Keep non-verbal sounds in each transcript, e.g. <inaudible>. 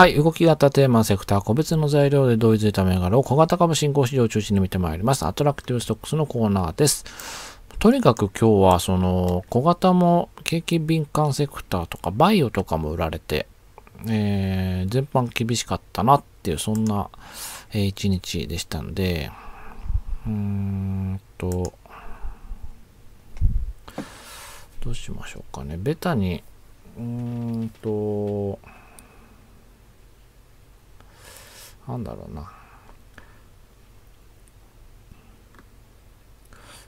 はい。動き型テーマセクター、個別の材料で同一た銘柄を小型株新興市場を中心に見てまいります。アトラクティブストックスのコーナーです。とにかく今日は、その、小型も景気敏感セクターとか、バイオとかも売られて、えー、全般厳しかったなっていう、そんな、えー、一日でしたんで、うーんと、どうしましょうかね。ベタに、うーんと、なんだろうな。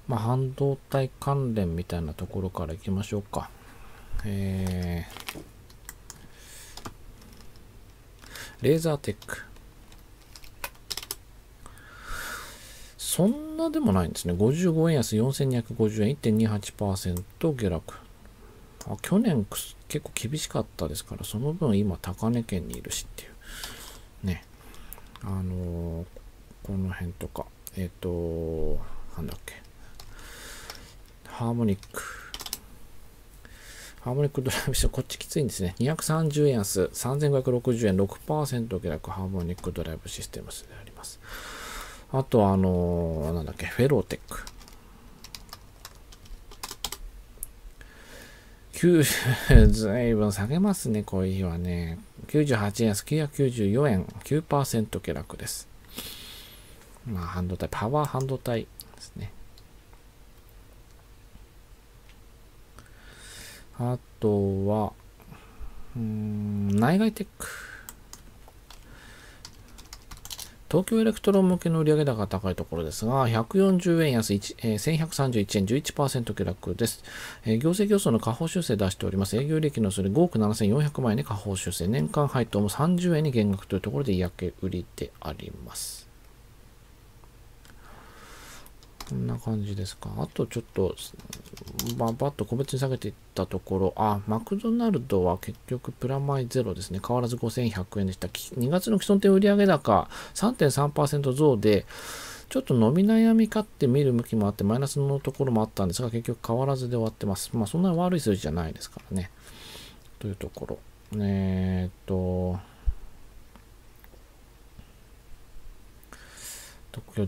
まあ、半導体関連みたいなところからいきましょうか。えー、レーザーテック。そんなでもないんですね。55円安4250円、1.28%下落。あ去年結構厳しかったですから、その分今高値圏にいるしっていう。ね。あのー、この辺とか、えっ、ー、と、なんだっけ、ハーモニック。ハーモニックドライブショー、こっちきついんですね。230円安、3560円、6%下落、ハーモニックドライブシステムスであります。あと、あのー、なんだっけ、フェローテック。ずいぶん下げますね、こういう日はね。98円安、994円、9%下落です。まあ、半導体、パワー半導体ですね。あとは、うん、内外テック。東京エレクトロン向けの売上高が高いところですが、140円安1、え1 3 1円11%下落です、えー、行政競争の下方修正出しております。営業利益のそれ5億7400万円に下方修正。年間配当も30円に減額というところで嫌気売りであります。こんな感じですか。あとちょっと、ババッと個別に下げていったところ、あ、マクドナルドは結局プラマイゼロですね。変わらず5100円でした。2月の既存店売上高3.3%増で、ちょっと伸び悩みかって見る向きもあって、マイナスのところもあったんですが、結局変わらずで終わってます。まあそんな悪い数字じゃないですからね。というところ。えー、っと、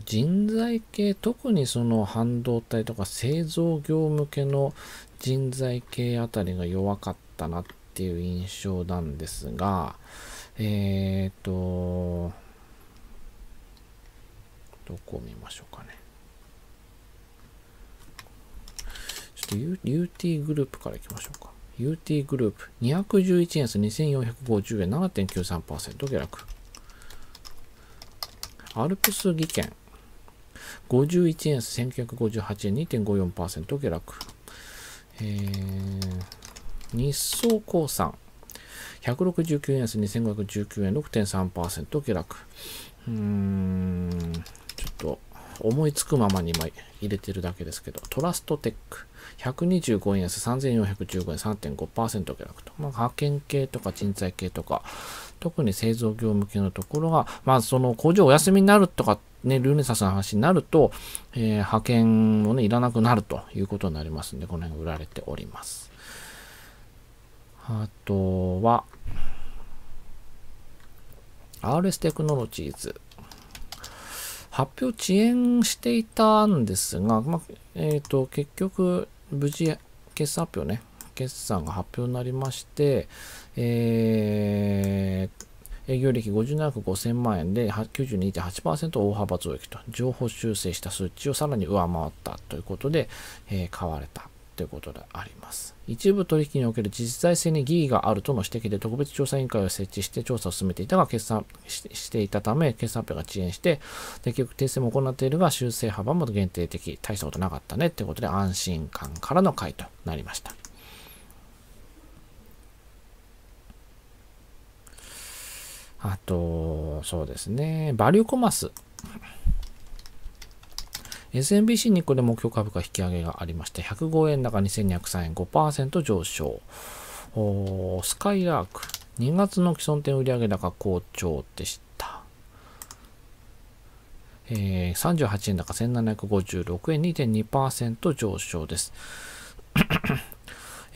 人材系、特にその半導体とか製造業向けの人材系あたりが弱かったなっていう印象なんですが、えっ、ー、と、どこを見ましょうかね。ちょっと UT グループからいきましょうか。UT グループ、211円安2450円、7.93%下落。アルプス技研。51円安、1958円、2.54%下落。えー、日総興産。169円安、2519円、6.3%下落。うーん、ちょっと。思いつくままに今入れてるだけですけど、トラストテック。125円安、3415円、3.5%下落と。まあ、派遣系とか人材系とか、特に製造業向けのところが、まあ、その工場お休みになるとか、ね、ルネサスの話になると、えー、派遣もね、いらなくなるということになりますんで、この辺売られております。あとは、RS テクノロジーズ。発表遅延していたんですが、まあ、えっ、ー、と、結局、無事、決算発表ね、決算が発表になりまして、えー、営業利益57億5000万円で92.8%大幅増益と、情報修正した数値をさらに上回ったということで、えー、買われたということであります。一部取引における実在性に疑義があるとの指摘で特別調査委員会を設置して調査を進めていたが、決算していたため、決算発表が遅延して、結局訂正も行っているが、修正幅も限定的、大したことなかったねということで安心感からの回となりました。あと、そうですね、バリューコマス。SMBC 日興で目標株価引き上げがありまして、105円高2203円5%上昇。スカイラーク、2月の既存店売上高好調でした。えー、38円高1756円2.2%上昇です。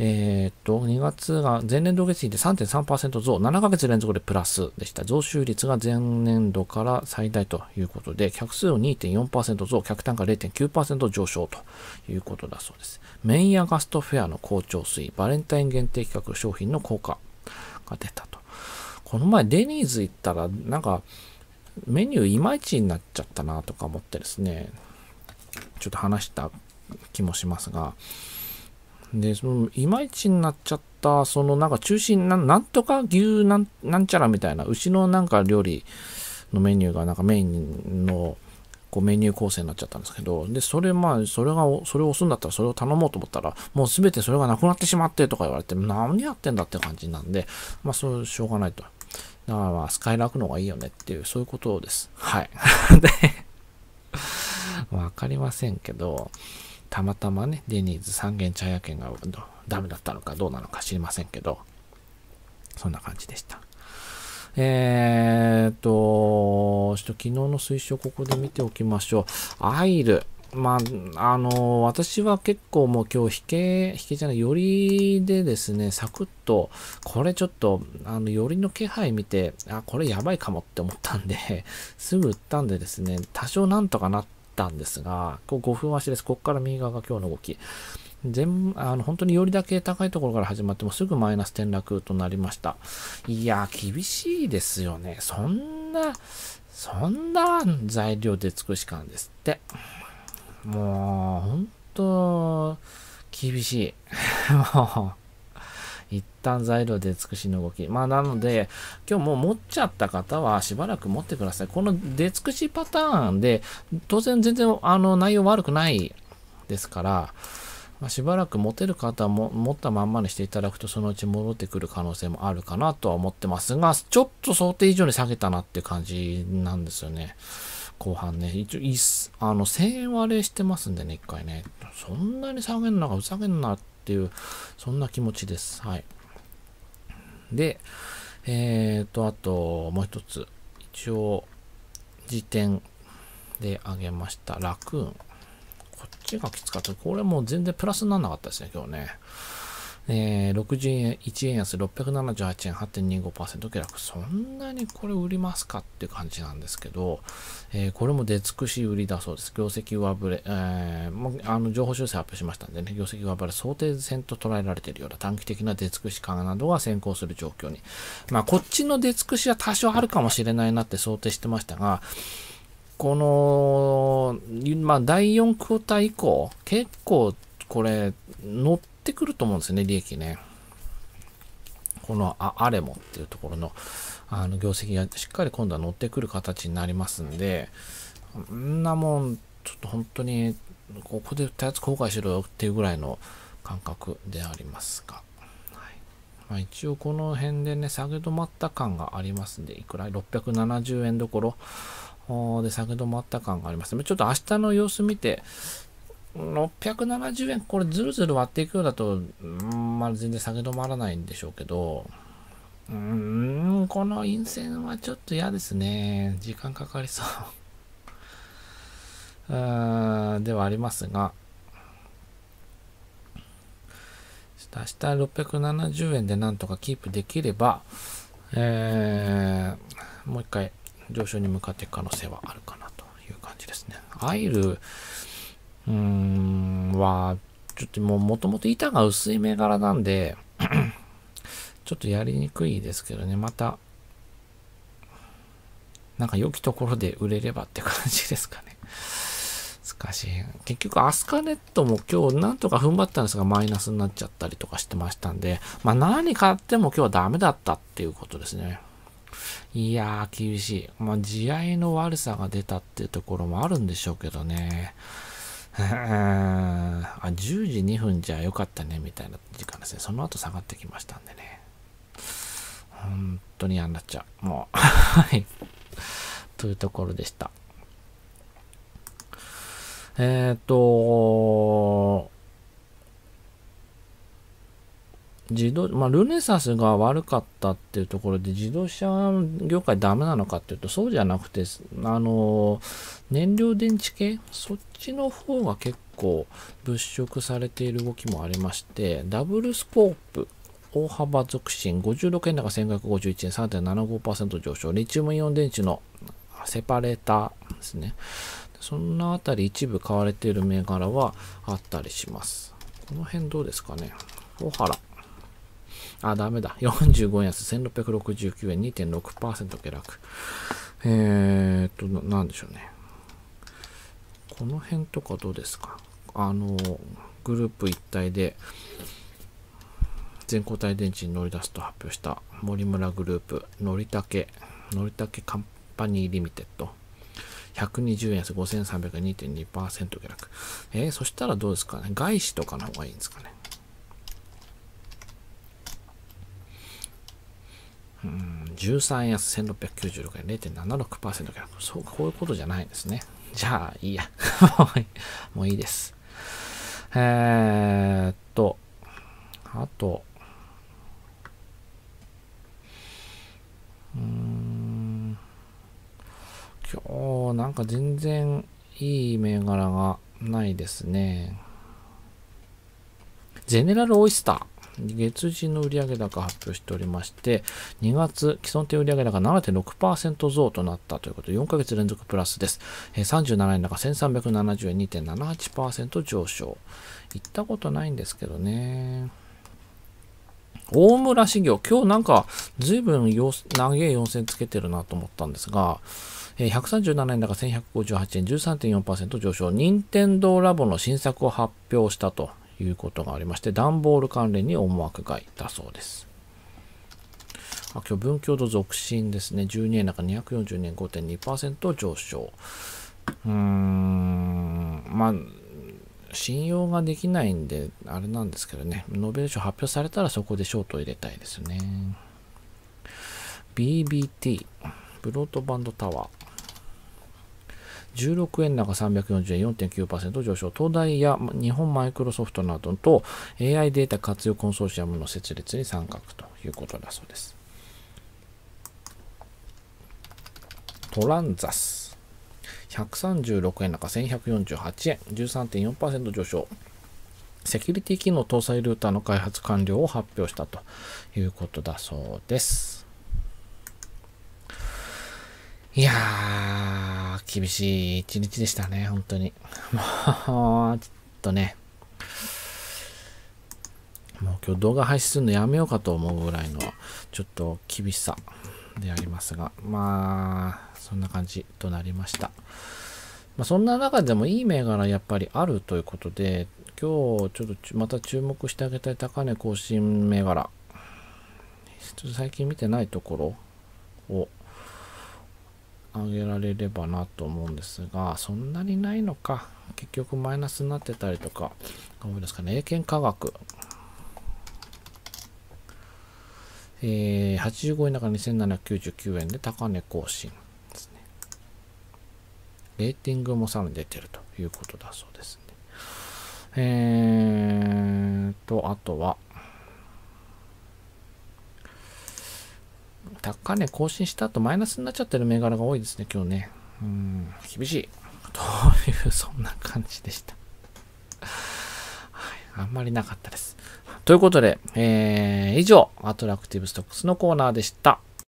えー、っと、2月が前年度月比で3.3%増、7ヶ月連続でプラスでした。増収率が前年度から最大ということで、客数を2.4%増、客単価0.9%上昇ということだそうです。メインアガストフェアの好調水、バレンタイン限定企画商品の効果が出たと。この前デニーズ行ったら、なんか、メニューいまいちになっちゃったなとか思ってですね、ちょっと話した気もしますが、で、その、いまいちになっちゃった、その、なんか中心な、なんとか牛なん、なんちゃらみたいな、牛のなんか料理のメニューが、なんかメインの、こうメニュー構成になっちゃったんですけど、で、それまあ、それが、それを押すんだったらそれを頼もうと思ったら、もうすべてそれがなくなってしまってとか言われて、何やってんだって感じなんで、まあ、そう、しょうがないと。だからまあ、スカイラクの方がいいよねっていう、そういうことです。はい。<laughs> で、わかりませんけど、たまたまね、デニーズ三軒茶屋券がダメだったのかどうなのか知りませんけど、そんな感じでした。えー、っと、ちょっと昨日の推奨ここで見ておきましょう。アイル。まあ、あの、私は結構もう今日引け、引けじゃない、寄りでですね、サクッと、これちょっと、あの、寄りの気配見て、あ、これやばいかもって思ったんですぐ売ったんでですね、多少なんとかなってたんですが、こう5分足です。ここから右側が今日の動き。全、あの、本当によりだけ高いところから始まってもすぐマイナス転落となりました。いや厳しいですよね。そんな、そんな材料で尽くしかんですって。もう、本当厳しい。<laughs> もう、一旦材料で尽くしの動き。まあ、なので、今日もう持っちゃった方はしばらく持ってください。この出尽くしパターンで、当然全然、あの、内容悪くないですから、まあ、しばらく持てる方も持ったまんまにしていただくとそのうち戻ってくる可能性もあるかなとは思ってますが、ちょっと想定以上に下げたなって感じなんですよね。後半ね。一応、あの、1000円割れしてますんでね、一回ね。そんなに下げんな、ふざけんなっっていう、そんな気持ちです。はい。で、えーと、あと、もう一つ。一応、辞典であげました。ラクーン。こっちがきつかった。これもう全然プラスにならなかったですね、今日ね。えー、61円1円安678円8.25%下落。そんなにこれ売りますかって感じなんですけど、えー、これも出尽くし売りだそうです。業績上振れ、えー、もうあの情報修正発表しましたんでね、業績上振れ想定線と捉えられているような短期的な出尽くし感などが先行する状況に。まあ、こっちの出尽くしは多少あるかもしれないなって想定してましたが、この、まあ、第4クォーター以降、結構これ、乗ってってくると思うんですよね、利益ね。このあアレモっていうところのあの業績がしっかり今度は乗ってくる形になりますんで、んなもん、ちょっと本当に、ここで売ったやつ後悔しろよっていうぐらいの感覚でありますが。はいまあ、一応この辺でね、下げ止まった感がありますんで、いくら ?670 円どころで下げ止まった感があります。ちょっと明日の様子見て、670円、これずるずる割っていくようだと、うん、まあ、全然下げ止まらないんでしょうけど、うーん、この陰線はちょっと嫌ですね。時間かかりそう <laughs> うーん、ではありますが、明日670円でなんとかキープできれば、えー、もう一回上昇に向かっていく可能性はあるかなという感じですね。アイル、うーん、は、ちょっともう元々板が薄い銘柄なんで <clears throat> ちょっとやりにくいですけどね、また、なんか良きところで売れればって感じですかね。難しい。結局、アスカネットも今日なんとか踏ん張ったんですが、マイナスになっちゃったりとかしてましたんで、まあ何買っても今日はダメだったっていうことですね。いやー、厳しい。まあ、地合いの悪さが出たっていうところもあるんでしょうけどね。<laughs> あ、10時2分じゃ良かったね、みたいな時間ですね。その後下がってきましたんでね。本当に嫌になっちゃう。もう <laughs> はい。というところでした。えっ、ー、と、自動、まあ、ルネサスが悪かったっていうところで、自動車業界ダメなのかっていうと、そうじゃなくて、あの、燃料電池系、そっちの方が結構物色されている動きもありまして、ダブルスコープ、大幅促進、56円高1551円、3.75%上昇、リチウムイオン電池のセパレーターですね。そんなあたり一部買われている銘柄はあったりします。この辺どうですかね。小原。あ、ダメだ。45円安、1669円、2.6%下落。えー、っとな、なんでしょうね。この辺とかどうですかあの、グループ一体で、全固体電池に乗り出すと発表した森村グループ、のりたけ、のりたけカンパニーリミテッド。120円安5 3 0 2.2%下落。えー、そしたらどうですかね外資とかの方がいいんですかね13円安1696円0.76%からそうこういうことじゃないんですねじゃあいいや <laughs> もういいですえー、っとあとうん今日なんか全然いい銘柄がないですね。ゼネラルオイスター。月次の売上高発表しておりまして、2月、既存店売上高7.6%増となったということで、4ヶ月連続プラスです。え37円高1370円2.78%上昇。行ったことないんですけどね。大村市業、今日なんか随分長い4000つけてるなと思ったんですが、137円高1158円13.4%上昇、任天堂ラボの新作を発表したということがありまして、段ボール関連に思惑いたそうです。今日、文教と続進ですね。12円高240円5.2%上昇。うーん、まあ、信用ができないんで、あれなんですけどね。ノーベル賞発表されたらそこでショートを入れたいですね。BBT、ブロードバンドタワー。16円高340円4.9%上昇、東大や日本マイクロソフトなどと AI データ活用コンソーシアムの設立に参画ということだそうです。トランザス。136円高1148円13.4%上昇。セキュリティ機能搭載ルーターの開発完了を発表したということだそうです。いやー、厳しい一日でしたね、本当に。もう、ちょっとね、もう今日動画配信するのやめようかと思うぐらいの、ちょっと厳しさでありますが、まあ、そんな感じとなりました。まあ、そんな中でもいい銘柄やっぱりあるということで、今日ちょっとまた注目してあげたい高値更新銘柄。ちょっと最近見てないところをあげられればなと思うんですが、そんなにないのか。結局マイナスになってたりとか、どうですかね。英検科学。えー、85円だから2799円で高値更新ですね。レーティングもさらに出てるということだそうですね。えーと、あとは、高値更新した後マイナスになっちゃってる銘柄が多いですね、今日ね。うん、厳しい。という、そんな感じでした。はい、あんまりなかったです。ということで、えー、以上、アトラクティブストックスのコーナーでした。